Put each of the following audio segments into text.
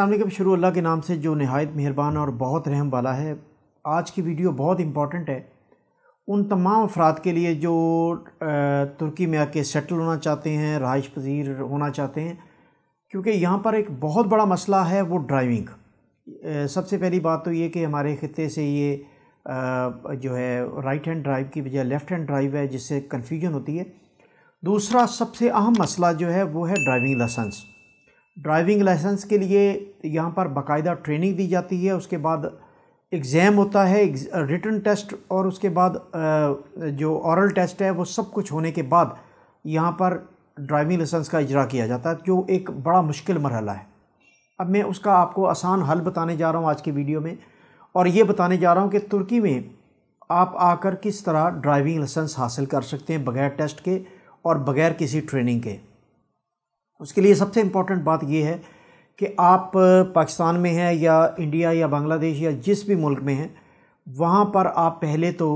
असलम शुरू अल्लाह के नाम से जो नहायत मेहरबान और बहुत रहम वाला है आज की वीडियो बहुत इम्पॉर्टेंट है उन तमाम अफराद के लिए जो तुर्की में आके सेटल होना चाहते हैं रहाइश पजीर होना चाहते हैं क्योंकि यहाँ पर एक बहुत बड़ा मसला है वो ड्राइविंग सबसे पहली बात तो ये कि हमारे ख़त्े से ये जो है राइट हैंड ड्राइव की बजाय लेफ़्ट हैंड ड्राइव है जिससे कन्फ्यूजन होती है दूसरा सबसे अहम मसला जो है वो है ड्राइविंग लाइसेंस ड्राइविंग लाइसेंस के लिए यहाँ पर बाकायदा ट्रेनिंग दी जाती है उसके बाद एग्ज़ाम होता है रिटर्न टेस्ट और उसके बाद जो औरल टेस्ट है वो सब कुछ होने के बाद यहाँ पर ड्राइविंग लाइसेंस का इजरा किया जाता है जो एक बड़ा मुश्किल मरहला है अब मैं उसका आपको आसान हल बताने जा रहा हूँ आज की वीडियो में और ये बताने जा रहा हूँ कि तुर्की में आप आकर किस तरह ड्राइविंग लाइसेंस हासिल कर सकते हैं बगैर टेस्ट के और बगैर किसी ट्रेनिंग के उसके लिए सबसे इम्पॉर्टेंट बात यह है कि आप पाकिस्तान में हैं या इंडिया या बांग्लादेश या जिस भी मुल्क में हैं वहाँ पर आप पहले तो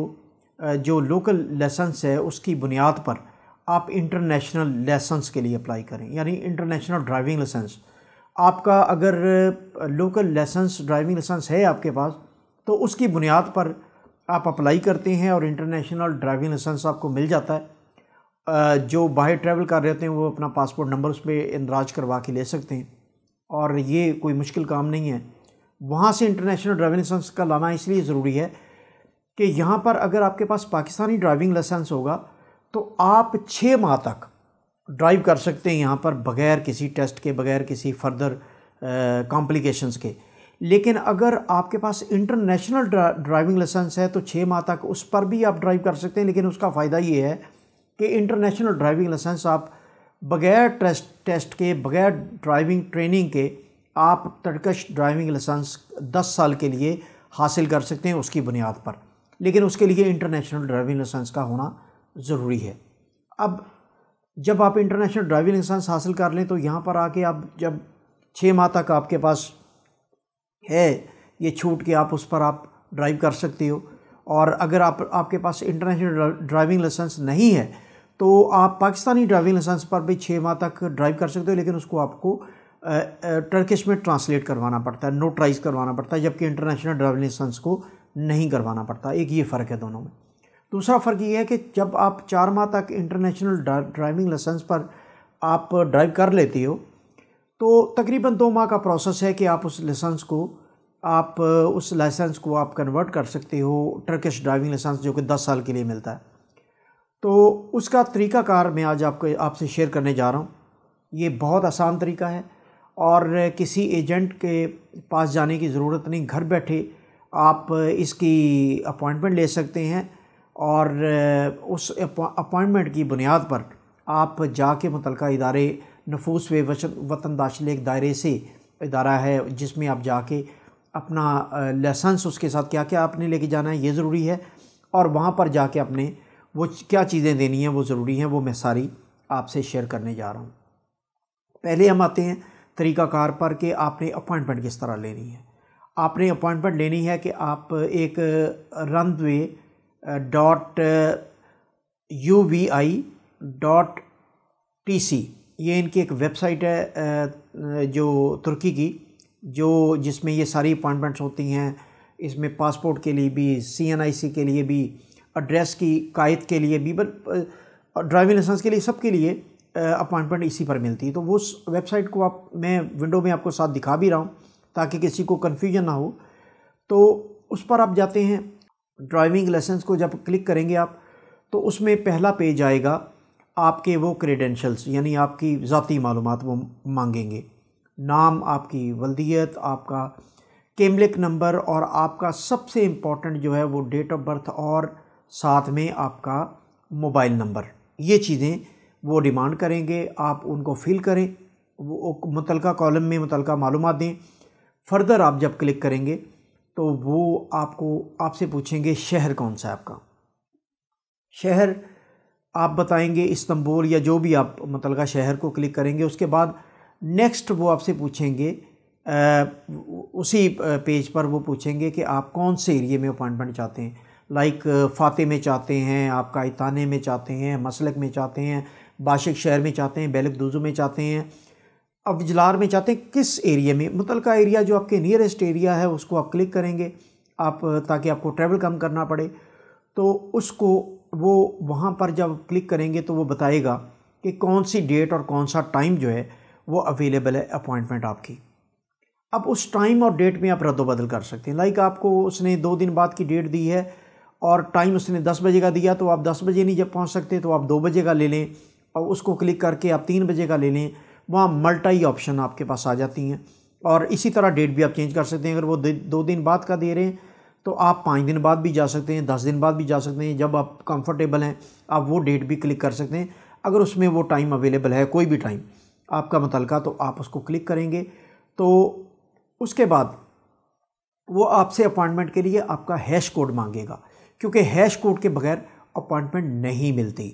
जो लोकल लेसन्स है उसकी बुनियाद पर आप इंटरनेशनल लेसन्स के लिए अप्लाई करें यानी इंटरनेशनल ड्राइविंग लाइसेंस आपका अगर लोकल लाइसेंस ड्राइविंग लाइसेंस है आपके पास तो उसकी बुनियाद पर आप अप्लाई करते हैं और इंटरनेशनल ड्राइविंग लाइसेंस आपको मिल जाता है जो बाहर ट्रैवल कर रहे होते हैं वो अपना पासपोर्ट नंबर उस पर इंदराज करवा के ले सकते हैं और ये कोई मुश्किल काम नहीं है वहाँ से इंटरनेशनल ड्राइविंग लाइसेंस का लाना इसलिए ज़रूरी है कि यहाँ पर अगर आपके पास पाकिस्तानी ड्राइविंग लाइसेंस होगा तो आप छः माह तक ड्राइव कर सकते हैं यहाँ पर बग़ैर किसी टेस्ट के बग़ैर किसी फर्दर कॉम्प्लिकेशंस के लेकिन अगर आपके पास इंटरनेशनल ड्राइविंग लाइसेंस है तो छः माह तक उस पर भी आप ड्राइव कर सकते हैं लेकिन उसका फ़ायदा ये है कि इंटरनेशनल ड्राइविंग लाइसेंस आप बगैर टेस्ट टेस्ट के बगैर ड्राइविंग ट्रेनिंग के आप तड़कश ड्राइविंग लाइसेंस दस साल के लिए हासिल कर सकते हैं उसकी बुनियाद पर लेकिन उसके लिए इंटरनेशनल ड्राइविंग लाइसेंस का होना ज़रूरी है अब जब आप इंटरनेशनल ड्राइविंग लाइसेंस हासिल कर लें तो यहाँ पर आके आप जब छः माह तक आपके पास है ये छूट के आप उस पर आप ड्राइव कर सकते हो और अगर आप आपके पास इंटरनेशनल ड्राइविंग लाइसेंस नहीं है तो आप पाकिस्तानी ड्राइविंग लाइसेंस पर भी छः माह तक ड्राइव कर सकते हो लेकिन उसको आपको टर्किश में ट्रांसलेट करवाना पड़ता है नोटराइज करवाना पड़ता है जबकि इंटरनेशनल ड्राइविंग लाइसेंस को नहीं करवाना पड़ता एक ये फ़र्क है दोनों में दूसरा फ़र्क ये है कि जब आप चार माह तक इंटरनेशनल ड्राइविंग लाइसेंस पर आप ड्राइव कर लेते हो तो तकरीबन दो माह का प्रोसेस है कि आप उस लाइसेंस को आप उस लाइसेंस को आप कन्वर्ट कर सकते हो टर्किश ड्राइविंग लाइसेंस जो कि दस साल के लिए मिलता है तो उसका तरीकाकार मैं आज आपको आपसे शेयर करने जा रहा हूँ ये बहुत आसान तरीका है और किसी एजेंट के पास जाने की ज़रूरत नहीं घर बैठे आप इसकी अपॉइंटमेंट ले सकते हैं और उस अपॉइंटमेंट की बुनियाद पर आप जाके मुतल इदारे नफूस वचन वतन दाखिले एक दायरे से इदारा है जिसमें आप जाके अपना लाइसेंस उसके साथ क्या क्या आपने लेके जाना है ये ज़रूरी है और वहाँ पर जाके अपने वो क्या चीज़ें देनी हैं वो ज़रूरी हैं वो मैं सारी आपसे शेयर करने जा रहा हूँ पहले हम आते हैं तरीक़ाकार पर कि आपने अपॉइंटमेंट किस तरह लेनी है आपने अपॉइंटमेंट लेनी है कि आप एक runway dot u v i dot t c ये इनकी एक वेबसाइट है जो तुर्की की जो जिसमें ये सारी अपॉइंटमेंट्स होती हैं इसमें पासपोर्ट के लिए भी सी एन आई सी के लिए भी एड्रेस की कायद के लिए भी बट ड्राइविंग लाइसेंस के लिए सब के लिए अपॉइंटमेंट uh, इसी पर मिलती है तो वो वेबसाइट को आप मैं विंडो में आपको साथ दिखा भी रहा हूँ ताकि किसी को कन्फ्यूजन ना हो तो उस पर आप जाते हैं ड्राइविंग लाइसेंस को जब क्लिक करेंगे आप तो उसमें पहला पेज आएगा आपके वो क्रेडेंशल्स यानी आपकी ज़ाती मालूम वो मांगेंगे नाम आपकी वल्दियत आपका केमलिक नंबर और आपका सबसे इम्पॉर्टेंट जो है वो डेट ऑफ बर्थ और साथ में आपका मोबाइल नंबर ये चीज़ें वो डिमांड करेंगे आप उनको फिल करें वो मुतल कॉलम में मुतल मालूम दें फर्दर आप जब क्लिक करेंगे तो वो आपको आपसे पूछेंगे शहर कौन सा है आपका शहर आप बताएंगे इस्तंबुल या जो भी आप मुतल शहर को क्लिक करेंगे उसके बाद नेक्स्ट वो आपसे पूछेंगे आ, उसी पेज पर वो पूछेंगे कि आप कौन से एरिए में अपॉइंटमेंट चाहते हैं लाइक फ़ाते uh, में चाहते हैं आप कायताने में चाहते हैं मसलक में चाहते हैं बाशिक शहर में चाहते हैं बैलक दूजू में चाहते हैं अफजलार में चाहते हैं किस एरिया में मुतल एरिया जो आपके नियरेस्ट एरिया है उसको आप क्लिक करेंगे आप uh, ताकि आपको ट्रैवल कम करना पड़े तो उसको वो वहाँ पर जब क्लिक करेंगे तो वो बताएगा कि कौन सी डेट और कौन सा टाइम जो है वो अवेलेबल है अपॉइंटमेंट आपकी अब उस टाइम और डेट में आप रद्द बदल कर सकते हैं लाइक आपको उसने दो दिन बाद की डेट दी है और टाइम उसने दस बजे का दिया तो आप दस बजे नहीं जब पहुँच सकते तो आप दो बजे का ले लें और उसको क्लिक करके आप तीन बजे का ले लें वहाँ मल्टाई ऑप्शन आपके पास आ जाती हैं और इसी तरह डेट भी आप चेंज कर सकते हैं अगर वो दो दिन बाद का दे रहे हैं तो आप पाँच दिन बाद भी जा सकते हैं दस दिन बाद भी जा सकते हैं जब आप कंफर्टेबल हैं आप वो डेट भी क्लिक कर सकते हैं अगर उसमें वो टाइम अवेलेबल है कोई भी टाइम आपका मुतलका तो आप उसको क्लिक करेंगे तो उसके बाद वो आपसे अपॉइंटमेंट के लिए आपका हैश कोड मांगेगा क्योंकि हैश कोड के बगैर अपॉइंटमेंट नहीं मिलती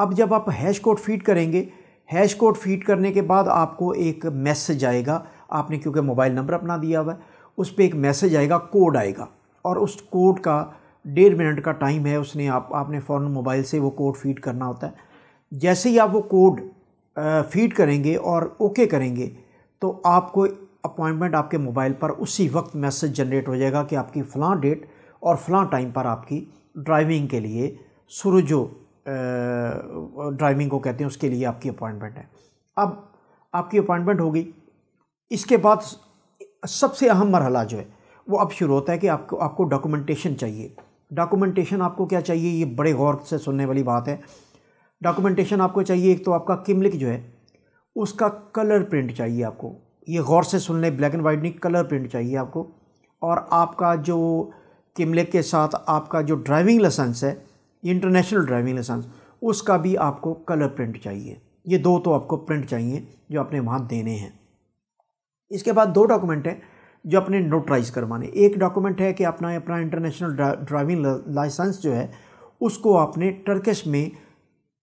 अब जब आप हैश कोड फीड करेंगे हैश कोड फीड करने के बाद आपको एक मैसेज आएगा आपने क्योंकि मोबाइल नंबर अपना दिया हुआ है उस पर एक मैसेज आएगा कोड आएगा और उस कोड का डेढ़ मिनट का टाइम है उसने आप आपने फ़ौरन मोबाइल से वो कोड फीड करना होता है जैसे ही आप वो कोड फीड करेंगे और ओके करेंगे तो आपको अपॉइंटमेंट आपके मोबाइल पर उसी वक्त मैसेज जनरेट हो जाएगा कि आपकी फ़लाँ डेट और फलां टाइम पर आपकी ड्राइविंग के लिए जो ड्राइविंग को कहते हैं उसके लिए आपकी अपॉइंटमेंट है अब आपकी अपॉइंटमेंट हो गई इसके बाद सबसे अहम मरहला जो है वो अब शुरू होता है कि आपको आपको डॉक्यूमेंटेशन चाहिए डॉक्यूमेंटेशन आपको क्या चाहिए ये बड़े गौर से सुनने वाली बात है डॉक्यूमेंटेशन आपको चाहिए एक तो आपका किमलिक जो है उसका कलर प्रिंट चाहिए आपको ये गौर से सुनने ब्लैक एंड वाइट नहीं कलर प्रिंट चाहिए आपको और आपका जो किमले के साथ आपका जो ड्राइविंग लाइसेंस है इंटरनेशनल ड्राइविंग लाइसेंस उसका भी आपको कलर प्रिंट चाहिए ये दो तो आपको प्रिंट चाहिए जो आपने वहाँ देने हैं इसके बाद दो डॉक्यूमेंट हैं जो अपने नोटराइज करवाने एक डॉक्यूमेंट है कि अपना अपना इंटरनेशनल ड्राइविंग लाइसेंस जो है उसको आपने टर्किश में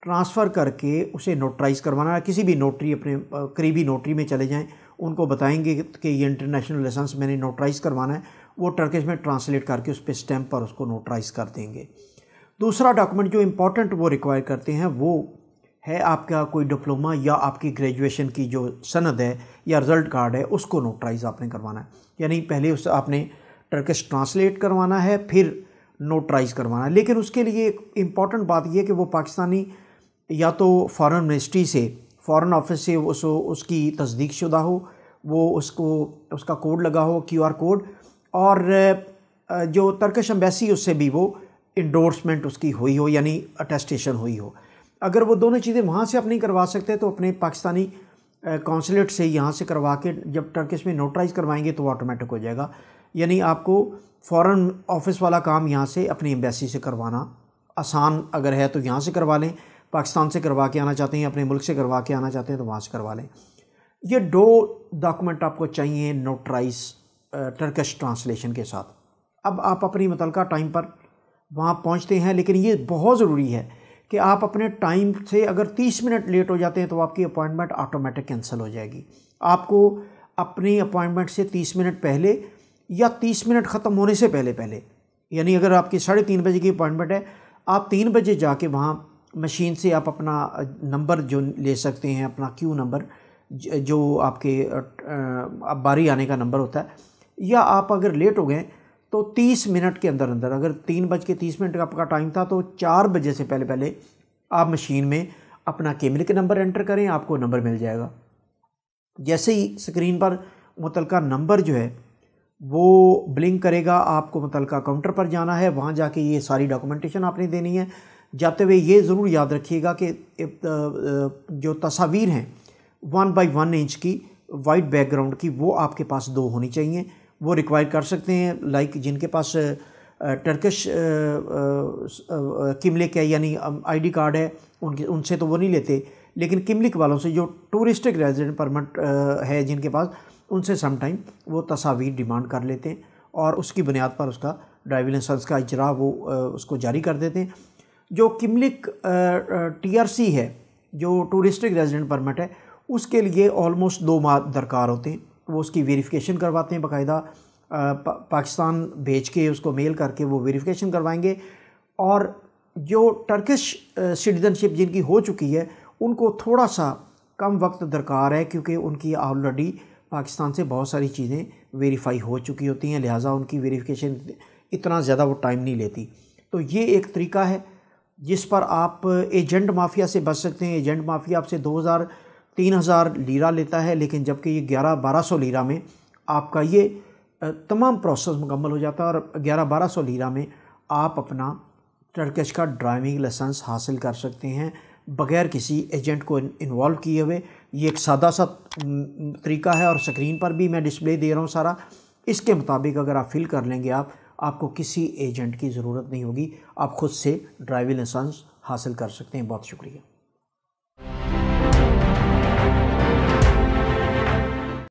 ट्रांसफ़र करके उसे नोटराइज करवाना है किसी भी नोटरी अपने करीबी नोटरी में चले जाएं उनको बताएंगे कि ये इंटरनेशनल लाइसेंस मैंने नोटराइज करवाना है वो टर्किश में ट्रांसलेट करके उस पर स्टैम्प पर उसको नोटराइज कर देंगे दूसरा डॉक्यूमेंट जो इम्पोर्टेंट वो रिक्वायर करते हैं वो है आपका कोई डिप्लोमा या आपकी ग्रेजुएशन की जो सनद है या रिज़ल्ट कार्ड है उसको नोटराइज आपने करवाना है यानी पहले उस आपने टर्किश ट्रांसलेट करवाना है फिर नोटराइज करवाना है लेकिन उसके लिए एक इम्पॉर्टेंट बात यह कि वो पाकिस्तानी या तो फॉरेन मिनिस्ट्री से फॉरेन ऑफिस से उस उसकी तस्दीक शुदा हो वो उसको उसका कोड लगा हो क्यूआर कोड और जो तर्कश एम्बेसी उससे भी वो इंडोर्समेंट उसकी हुई हो यानी अटेस्टेशन हुई हो अगर वो दोनों चीज़ें वहाँ से आप नहीं करवा सकते तो अपने पाकिस्तानी कौंसलेट से यहाँ से करवा के जब टर्किश में नोटराइज़ करवाएंगे तो वो ऑटोमेटिक हो जाएगा यानी आपको फॉरेन ऑफिस वाला काम यहाँ से अपनी एम्बेसी से करवाना आसान अगर है तो यहाँ से करवा लें पाकिस्तान से करवा के आना चाहते हैं अपने मुल्क से करवा के आना चाहते हैं तो वहाँ से करवा लें ये दो डॉक्यूमेंट आपको चाहिए नोटराइज़ टर्कश ट्रांसलेशन के साथ अब आप अपनी मुतल टाइम पर वहाँ पहुँचते हैं लेकिन ये बहुत ज़रूरी है कि आप अपने टाइम से अगर 30 मिनट लेट हो जाते हैं तो आपकी अपॉइंटमेंट ऑटोमेटिक कैंसिल हो जाएगी आपको अपनी अपॉइंटमेंट से 30 मिनट पहले या 30 मिनट ख़त्म होने से पहले पहले यानी अगर आपकी साढ़े तीन बजे की अपॉइंटमेंट है आप तीन बजे जाके वहाँ मशीन से आप अपना नंबर जो ले सकते हैं अपना क्यू नंबर जो आपके बारी आने का नंबर होता है या आप अगर लेट हो गए तो तीस मिनट के अंदर अंदर अगर तीन बज के तीस मिनट का आपका टाइम था तो चार बजे से पहले पहले आप मशीन में अपना कैमरे के नंबर एंटर करें आपको नंबर मिल जाएगा जैसे ही स्क्रीन पर मुतल नंबर जो है वो ब्लिंक करेगा आपको मुतल काउंटर पर जाना है वहाँ जाके ये सारी डॉक्यूमेंटेशन आपने देनी है जाते हुए ये ज़रूर याद रखिएगा कि जो तस्वीर हैं वन बाई वन इंच की वाइट बैकग्राउंड की वो आपके पास दो होनी चाहिए वो रिक्वायर कर सकते हैं लाइक जिनके पास टर्किश किमलिक है यानी आईडी कार्ड है उनके उनसे तो वो नहीं लेते लेकिन किमलिक वालों से जो टूरिस्टिक रेजिडेंट परमिट है जिनके पास उनसे समटाइम वो तस्वीर डिमांड कर लेते हैं और उसकी बुनियाद पर उसका ड्राइविंग लाइसेंस का इजरा वो उसको जारी कर देते हैं जो किमलिक टी है जो टूरिस्टिक रेजिडेंट परमिट है उसके लिए ऑलमोस्ट दो माह दरकार होते हैं वो उसकी वेरिफिकेशन करवाते हैं बाकायदा पा, पाकिस्तान भेज के उसको मेल करके वो वेरिफिकेशन करवाएंगे और जो टर्किश सिटीजनशिप जिनकी हो चुकी है उनको थोड़ा सा कम वक्त दरकार है क्योंकि उनकी ऑलरेडी पाकिस्तान से बहुत सारी चीज़ें वेरीफाई हो चुकी होती हैं लिहाजा उनकी वेरिफिकेशन इतना ज़्यादा वो टाइम नहीं लेती तो ये एक तरीका है जिस पर आप एजेंट माफिया से बच सकते हैं एजेंट माफिया आपसे हज़ार तीन हज़ार लीरा लेता है लेकिन जबकि ये ग्यारह बारह सौ लीरा में आपका ये तमाम प्रोसेस मुकम्मल हो जाता है और ग्यारह बारह सौ लीरा में आप अपना टर्कश का ड्राइविंग लाइसेंस हासिल कर सकते हैं बग़ैर किसी एजेंट को इन्वॉल्व किए हुए ये एक सादा सा तरीका है और स्क्रीन पर भी मैं डिस्प्ले दे रहा हूँ सारा इसके मुताबिक अगर आप फिल कर लेंगे आप आपको किसी एजेंट की ज़रूरत नहीं होगी आप ख़ुद से ड्राइविंग लाइसेंस हासिल कर सकते हैं बहुत शुक्रिया